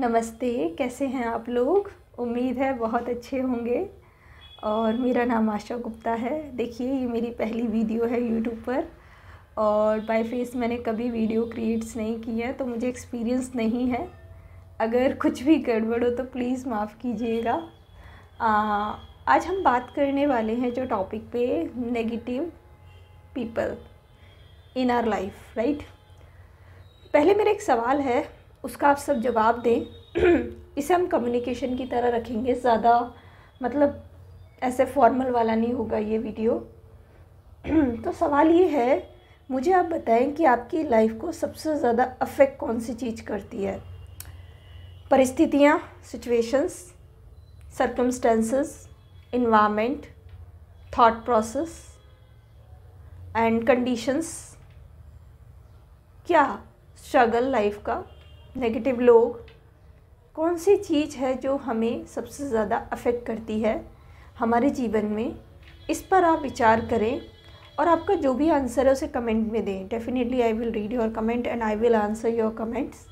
नमस्ते कैसे हैं आप लोग उम्मीद है बहुत अच्छे होंगे और मेरा नाम आशा गुप्ता है देखिए ये मेरी पहली वीडियो है यूट्यूब पर और बाय फेस मैंने कभी वीडियो क्रिएट्स नहीं की है तो मुझे एक्सपीरियंस नहीं है अगर कुछ भी गड़बड़ हो तो प्लीज़ माफ़ कीजिएगा आज हम बात करने वाले हैं जो टॉपिक पे negative people in our life right पहले मेरा एक सवाल है उसका आप सब जवाब दें इसे हम कम्युनिकेशन की तरह रखेंगे ज़्यादा मतलब ऐसे फॉर्मल वाला नहीं होगा ये वीडियो तो सवाल ये है मुझे आप बताएं कि आपकी लाइफ को सबसे ज़्यादा अफेक्ट कौन सी चीज़ करती है परिस्थितियाँ situations circumstances environment thought process and conditions क्या स्ट्रगल लाइफ का नेगेटिव लोग कौन सी चीज़ है जो हमें सबसे ज़्यादा अफेक्ट करती है हमारे जीवन में इस पर आप विचार करें और आपका जो भी आंसर है उसे कमेंट में दें definitely I will read your comment and I will answer your comments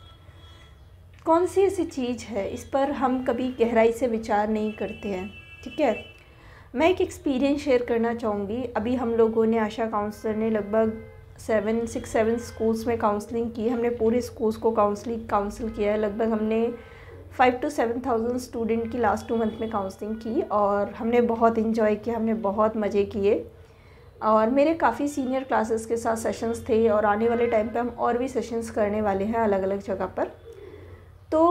कौन सी ऐसी चीज़ है इस पर हम कभी गहराई से विचार नहीं करते हैं ठीक है मैं एक एक्सपीरियंस शेयर करना चाहूँगी अभी हम लोगों ने आशा काउंसलर ने लगभग सेवन सिक्स सेवन स्कूल्स में काउंसलिंग की हमने पूरे स्कूल्स को काउंसलिंग काउंसिल किया है लगभग हमने five to seven thousand student की लास्ट टू मंथ में काउंसलिंग की और हमने बहुत इन्जॉय किया हमने बहुत मज़े किए और मेरे काफ़ी सीनियर क्लासेस के साथ सेशंस थे और आने वाले टाइम पे हम और भी सेशंस करने वाले हैं अलग अलग जगह पर तो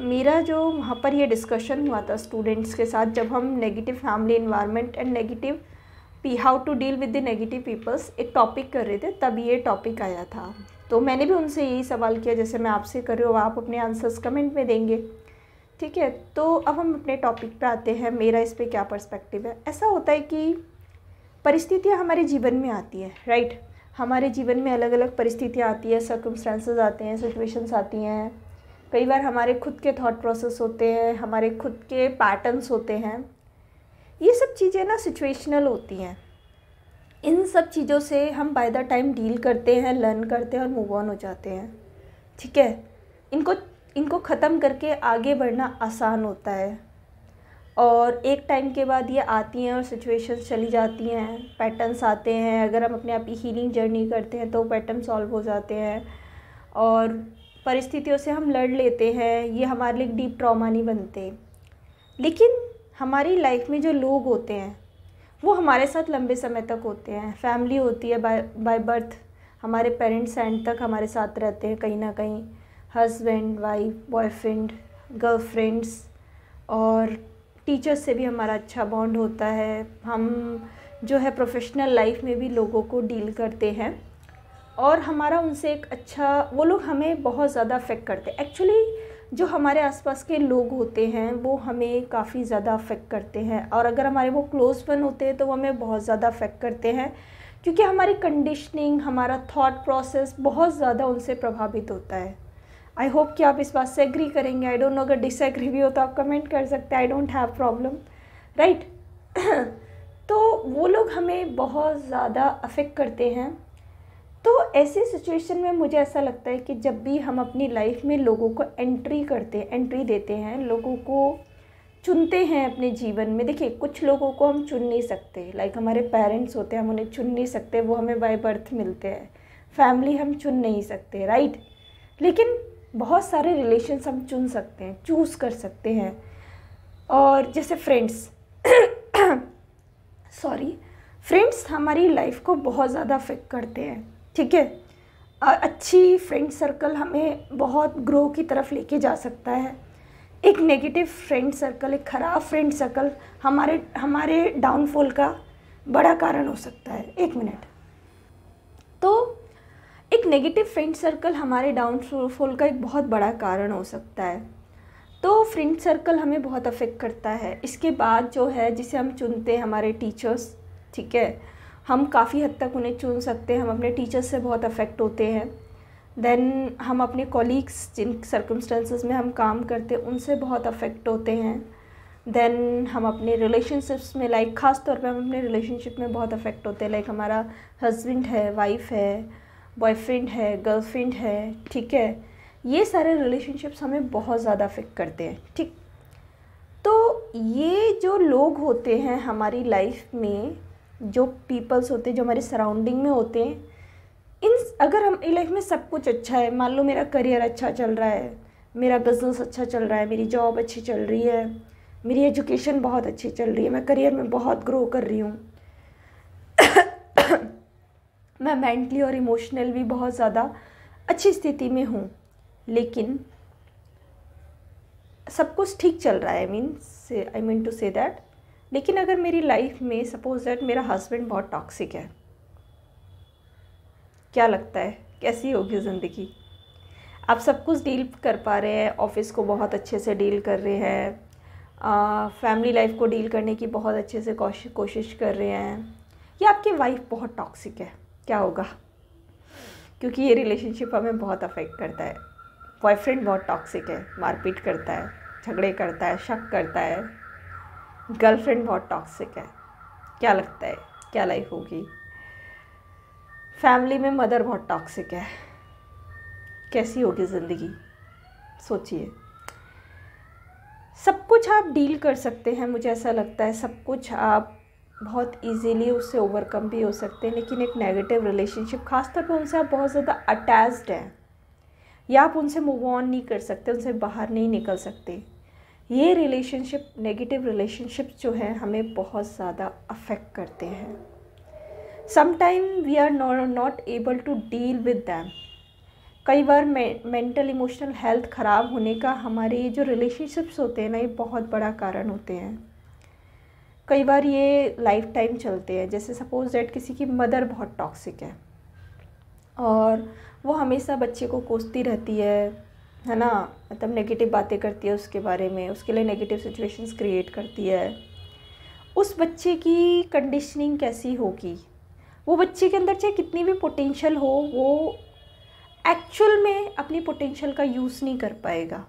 मेरा जो वहाँ पर ये डिस्कशन हुआ था स्टूडेंट्स के साथ जब हम negative family environment and negative p how to deal with the negative peoples एक टॉपिक कर रहे थे तब ये टॉपिक आया था तो मैंने भी उनसे यही सवाल किया जैसे मैं आपसे कर रही हूँ आप अपने आंसर्स कमेंट में देंगे ठीक है तो अब हम अपने टॉपिक पे आते हैं मेरा इस पर क्या पर्सपेक्टिव है ऐसा होता है कि परिस्थितियाँ हमारे जीवन में आती है राइट हमारे जीवन में अलग अलग परिस्थितियाँ आती है सर्कमस्टांसेस आते हैं सिचुएशंस आती हैं कई बार हमारे खुद के थॉट प्रोसेस होते हैं हमारे खुद के पैटर्न्स होते हैं ये सब चीज़ें ना सिचुएशनल होती हैं इन सब चीज़ों से हम बाय द टाइम डील करते हैं लर्न करते हैं और मूव ऑन हो जाते हैं ठीक है इनको इनको ख़त्म करके आगे बढ़ना आसान होता है और एक टाइम के बाद ये आती हैं और सिचुएशंस चली जाती हैं पैटर्न्स आते हैं अगर हम अपने आप ही हीलिंग जर्नी करते हैं तो पैटर्न सॉल्व हो जाते हैं और परिस्थितियों से हम लड़ लेते हैं ये हमारे लिए डीप ट्रॉमा नहीं बनते लेकिन हमारी लाइफ में जो लोग होते हैं वो हमारे साथ लंबे समय तक होते हैं फैमिली होती है बाय बाय बर्थ हमारे पेरेंट्स एंड तक हमारे साथ रहते हैं कहीं ना कहीं हस्बैंड वाइफ बॉयफ्रेंड गर्लफ्रेंड्स और टीचर्स से भी हमारा अच्छा बॉन्ड होता है हम जो है प्रोफेशनल लाइफ में भी लोगों को डील करते हैं और हमारा उनसे एक अच्छा वो लोग हमें बहुत ज़्यादा अफेक्ट करते हैं एक्चुअली जो हमारे आसपास के लोग होते हैं वो हमें काफ़ी ज़्यादा अफेक्ट करते हैं और अगर हमारे वो क्लोज वन होते हैं तो वो हमें बहुत ज़्यादा अफेक्ट करते हैं क्योंकि हमारी कंडीशनिंग हमारा थॉट प्रोसेस बहुत ज़्यादा उनसे प्रभावित होता है आई होप कि आप इस बात से एग्री करेंगे आई डोंट नो अगर डिसएग्री भी हो तो आप कमेंट कर सकते हैं I don't have problem right तो वो लोग हमें बहुत ज़्यादा अफेक्ट करते हैं तो ऐसी सिचुएशन में मुझे ऐसा लगता है कि जब भी हम अपनी लाइफ में लोगों को एंट्री करते हैं एंट्री देते हैं लोगों को चुनते हैं अपने जीवन में देखिए कुछ लोगों को हम चुन नहीं सकते लाइक हमारे पेरेंट्स होते हैं हम उन्हें चुन नहीं सकते वो हमें बाय बर्थ मिलते हैं फैमिली हम चुन नहीं सकते राइट लेकिन बहुत सारे रिलेशन्स हम चुन सकते हैं चूज़ कर सकते हैं और जैसे फ्रेंड्स सॉरी फ्रेंड्स हमारी लाइफ को बहुत ज़्यादा अफेक्ट करते हैं ठीक है अच्छी फ्रेंड सर्कल हमें बहुत ग्रो की तरफ लेके जा सकता है एक नेगेटिव फ्रेंड सर्कल एक ख़राब फ्रेंड सर्कल हमारे हमारे डाउनफॉल का बड़ा कारण हो सकता है एक मिनट तो एक नेगेटिव फ्रेंड सर्कल हमारे डाउनफॉल का एक बहुत बड़ा कारण हो सकता है तो फ्रेंड सर्कल हमें बहुत अफेक्ट करता है इसके बाद जो है जिसे हम चुनते हैं हमारे टीचर्स ठीक है हम काफ़ी हद तक उन्हें चुन सकते हैं हम अपने टीचर्स से बहुत अफेक्ट होते हैं देन हम अपने कॉलीग्स जिन सर्कमस्टेंसेस में हम काम करते हैं उनसे बहुत अफेक्ट होते हैं देन हम अपने रिलेशनशिप्स में लाइक ख़ास तौर पे हम अपने रिलेशनशिप में बहुत अफेक्ट होते हैं लाइक हमारा हस्बैंड है वाइफ है बॉयफ्रेंड है गर्लफ्रेंड है ठीक है ये सारे रिलेशनशिप्स हमें बहुत ज़्यादा अफेक्ट करते हैं ठीक तो ये जो लोग होते हैं हमारी लाइफ में जो पीपल्स होते हैं जो हमारे सराउंडिंग में होते हैं इन अगर हम लाइफ में सब कुछ अच्छा है मान लो मेरा करियर अच्छा चल रहा है मेरा बिज़नेस अच्छा चल रहा है मेरी जॉब अच्छी चल रही है मेरी एजुकेशन बहुत अच्छी चल रही है मैं करियर में बहुत ग्रो कर रही हूँ मैं मेंटली और इमोशनल भी बहुत ज़्यादा अच्छी स्थिति में हूँ लेकिन सब कुछ ठीक चल रहा है I mean say I mean to say that लेकिन अगर मेरी लाइफ में सपोज़ दैट मेरा हस्बैंड बहुत टॉक्सिक है क्या लगता है कैसी होगी ज़िंदगी आप सब कुछ डील कर पा रहे हैं ऑफिस को बहुत अच्छे से डील कर रहे हैं फैमिली लाइफ को डील करने की बहुत अच्छे से कोशिश कर रहे हैं या आपकी वाइफ बहुत टॉक्सिक है क्या होगा क्योंकि ये रिलेशनशिप हमें बहुत अफेक्ट करता है बॉयफ्रेंड बहुत टॉक्सिक है मारपीट करता है झगड़े करता है शक करता है गर्लफ्रेंड बहुत टॉक्सिक है क्या लगता है क्या लाइफ होगी फैमिली में मदर बहुत टॉक्सिक है कैसी होगी ज़िंदगी सोचिए सब कुछ आप डील कर सकते हैं मुझे ऐसा लगता है सब कुछ आप बहुत इजीली उससे ओवरकम भी हो सकते हैं लेकिन एक नेगेटिव रिलेशनशिप खासतौर पर उनसे आप बहुत ज़्यादा अटैच्ड हैं या आप उनसे मूव ऑन नहीं कर सकते उनसे बाहर नहीं निकल सकते ये रिलेशनशिप नेगेटिव रिलेशनशिप जो हैं हमें बहुत ज़्यादा अफेक्ट करते हैं sometime we are not able to deal with them कई बार मेंटल इमोशनल हेल्थ ख़राब होने का हमारे ये जो रिलेशनशिप्स होते हैं ना ये बहुत बड़ा कारण होते हैं कई बार ये लाइफ टाइम चलते हैं जैसे सपोज़ डेट किसी की मदर बहुत टॉक्सिक है और वो हमेशा बच्चे को कोसती रहती है है ना मतलब नेगेटिव बातें करती है उसके बारे में उसके लिए नेगेटिव सिचुएशंस क्रिएट करती है उस बच्चे की कंडीशनिंग कैसी होगी वो बच्चे के अंदर चाहे कितनी भी पोटेंशियल हो वो एक्चुअल में अपनी पोटेंशियल का यूज़ नहीं कर पाएगा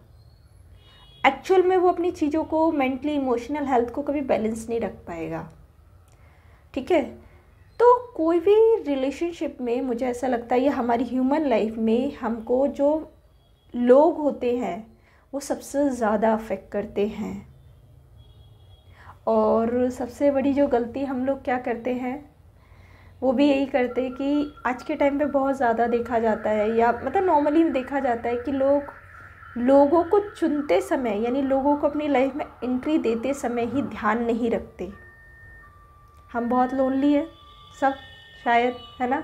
एक्चुअल में वो अपनी चीज़ों को मेंटली इमोशनल हेल्थ को कभी बैलेंस नहीं रख पाएगा ठीक है तो कोई भी रिलेशनशिप में मुझे ऐसा लगता है ये हमारी ह्यूमन लाइफ में हमको जो लोग होते हैं वो सबसे ज़्यादा अफेक्ट करते हैं और सबसे बड़ी जो गलती हम लोग क्या करते हैं वो भी यही करते हैं कि आज के टाइम पे बहुत ज़्यादा देखा जाता है या मतलब नॉर्मली देखा जाता है कि लोग लोगों को चुनते समय यानी लोगों को अपनी लाइफ में एंट्री देते समय ही ध्यान नहीं रखते हम बहुत लोनली है सब शायद है ना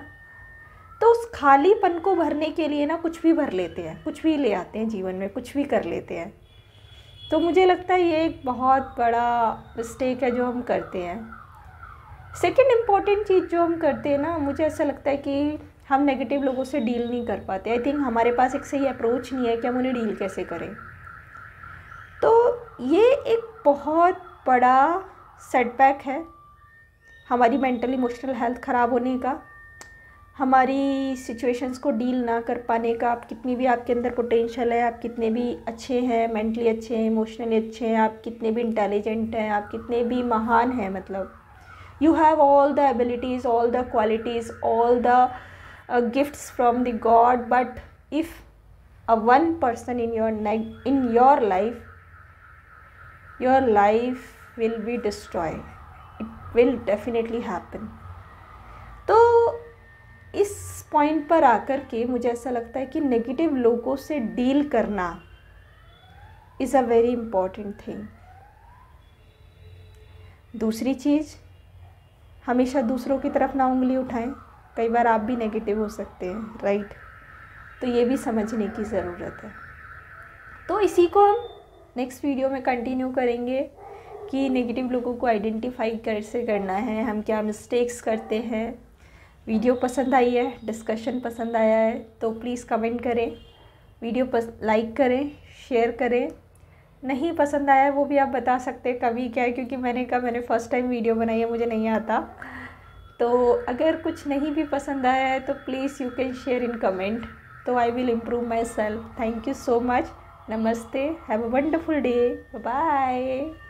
तो उस खालीपन को भरने के लिए ना कुछ भी भर लेते हैं कुछ भी ले आते हैं जीवन में कुछ भी कर लेते हैं तो मुझे लगता है ये एक बहुत बड़ा मिस्टेक है जो हम करते हैं सेकेंड इम्पॉर्टेंट चीज़ जो हम करते हैं ना मुझे ऐसा लगता है कि हम नेगेटिव लोगों से डील नहीं कर पाते आई थिंक हमारे पास एक सही अप्रोच नहीं है कि हम उन्हें डील कैसे करें तो ये एक बहुत बड़ा सेटबैक है हमारी मेंटल इमोशनल हेल्थ ख़राब होने का हमारी सिचुएशंस को डील ना कर पाने का आप कितनी भी आपके अंदर पोटेंशियल है आप कितने भी अच्छे हैं मेंटली अच्छे हैं इमोशनली अच्छे हैं आप कितने भी इंटेलिजेंट हैं आप कितने भी महान हैं मतलब you have all the abilities all the qualities all the gifts from the god but if a one person in your in your life your life will be destroy it will definitely happen point पर आकर के मुझे ऐसा लगता है कि negative लोगों से डील करना is a very important thing दूसरी चीज़ हमेशा दूसरों की तरफ ना उंगली उठाएं कई बार आप भी नेगेटिव हो सकते हैं राइट तो ये भी समझने की ज़रूरत है तो इसी को हम नेक्स्ट वीडियो में कंटिन्यू करेंगे कि नेगेटिव लोगों को आइडेंटिफाई कैसे करना है हम क्या मिस्टेक्स करते हैं वीडियो पसंद आई है डिस्कशन पसंद आया है तो प्लीज़ कमेंट करें वीडियो लाइक करें शेयर करें नहीं पसंद आया वो भी आप बता सकते हैं कभी क्या है क्योंकि मैंने कहा मैंने फ़र्स्ट टाइम वीडियो बनाई है मुझे नहीं आता तो अगर कुछ नहीं भी पसंद आया है तो please you can share in comment तो I will improve my self यू you so much have a wonderful day bye